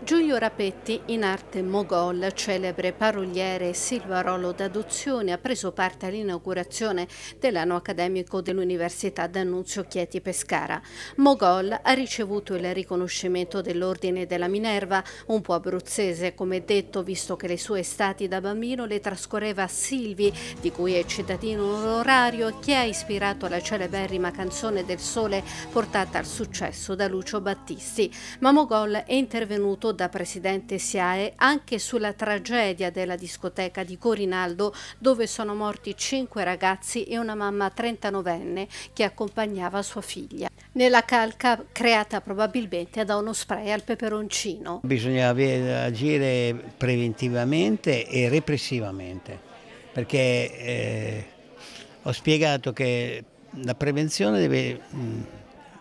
Giulio Rapetti, in arte Mogol, celebre paroliere e silvarolo d'adozione, ha preso parte all'inaugurazione dell'anno accademico dell'Università d'Annunzio Chieti Pescara. Mogol ha ricevuto il riconoscimento dell'Ordine della Minerva, un po' abruzzese come detto, visto che le sue estati da bambino le trascorreva a Silvi, di cui è cittadino onorario, che ha ispirato la celeberrima canzone del sole portata al successo da Lucio Battisti. Ma Mogol è intervenuto interrogato da presidente SIAE anche sulla tragedia della discoteca di Corinaldo dove sono morti cinque ragazzi e una mamma 39enne che accompagnava sua figlia. Nella calca creata probabilmente da uno spray al peperoncino. Bisogna agire preventivamente e repressivamente perché eh, ho spiegato che la prevenzione deve... Mh,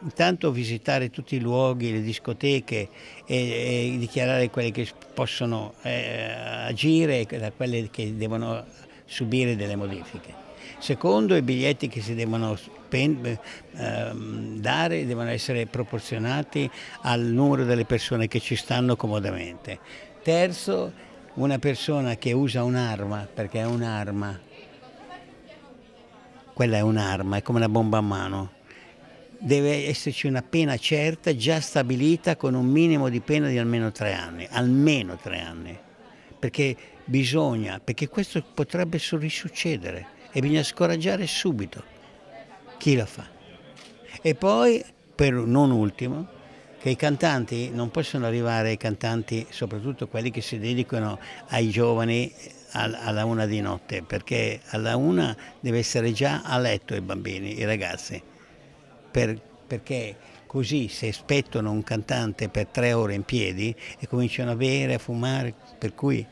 intanto visitare tutti i luoghi, le discoteche e, e dichiarare quelle che possono eh, agire e da quelle che devono subire delle modifiche. Secondo, i biglietti che si devono eh, ehm, dare devono essere proporzionati al numero delle persone che ci stanno comodamente. Terzo, una persona che usa un'arma, perché è un'arma, quella è un'arma, è come una bomba a mano, deve esserci una pena certa già stabilita con un minimo di pena di almeno tre anni, almeno tre anni, perché bisogna, perché questo potrebbe risuccedere e bisogna scoraggiare subito chi la fa. E poi, per non ultimo, che i cantanti non possono arrivare ai cantanti, soprattutto quelli che si dedicano ai giovani alla una di notte, perché alla una deve essere già a letto i bambini, i ragazzi per, perché così se aspettano un cantante per tre ore in piedi e cominciano a bere, a fumare, per cui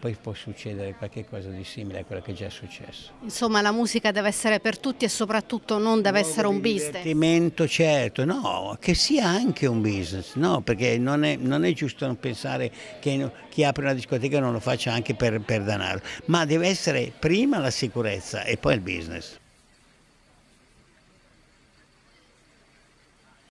poi può succedere qualche cosa di simile a quello che è già successo. Insomma la musica deve essere per tutti e soprattutto non deve Nuovo essere un business. divertimento certo, no, che sia anche un business, no, perché non è, non è giusto non pensare che chi apre una discoteca non lo faccia anche per, per danaro, ma deve essere prima la sicurezza e poi il business.